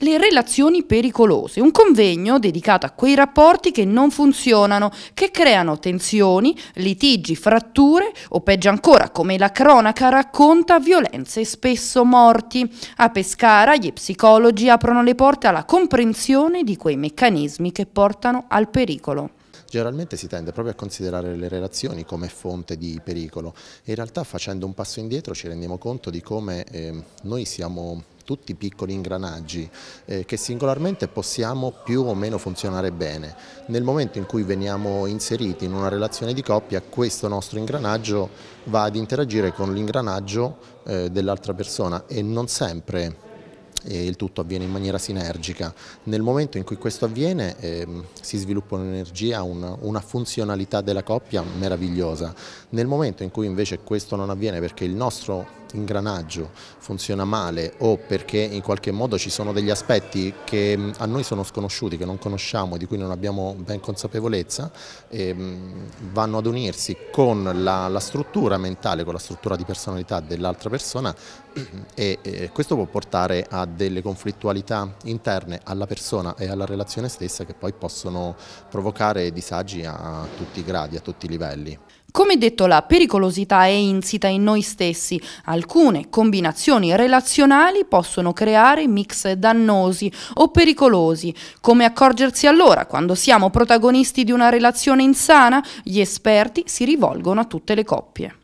Le relazioni pericolose, un convegno dedicato a quei rapporti che non funzionano, che creano tensioni, litigi, fratture o peggio ancora, come la cronaca racconta, violenze e spesso morti. A Pescara gli psicologi aprono le porte alla comprensione di quei meccanismi che portano al pericolo. Generalmente si tende proprio a considerare le relazioni come fonte di pericolo e in realtà facendo un passo indietro ci rendiamo conto di come eh, noi siamo tutti piccoli ingranaggi eh, che singolarmente possiamo più o meno funzionare bene. Nel momento in cui veniamo inseriti in una relazione di coppia, questo nostro ingranaggio va ad interagire con l'ingranaggio eh, dell'altra persona e non sempre e eh, il tutto avviene in maniera sinergica. Nel momento in cui questo avviene ehm, si sviluppa un'energia, una, una funzionalità della coppia meravigliosa. Nel momento in cui invece questo non avviene perché il nostro ingranaggio funziona male o perché in qualche modo ci sono degli aspetti che mm, a noi sono sconosciuti, che non conosciamo, di cui non abbiamo ben consapevolezza, mm, vanno ad unirsi con la, la, struttura mentale, con la struttura di personalità dell'altra persona e, e questo può portare a delle conflittualità interne alla persona e alla relazione stessa che poi possono provocare disagi a tutti i gradi, a tutti i livelli. Come detto, la pericolosità è insita in noi stessi. Alcune combinazioni relazionali possono creare mix dannosi o pericolosi. Come accorgersi allora quando siamo protagonisti di una relazione insana? Gli esperti si rivolgono a tutte le coppie.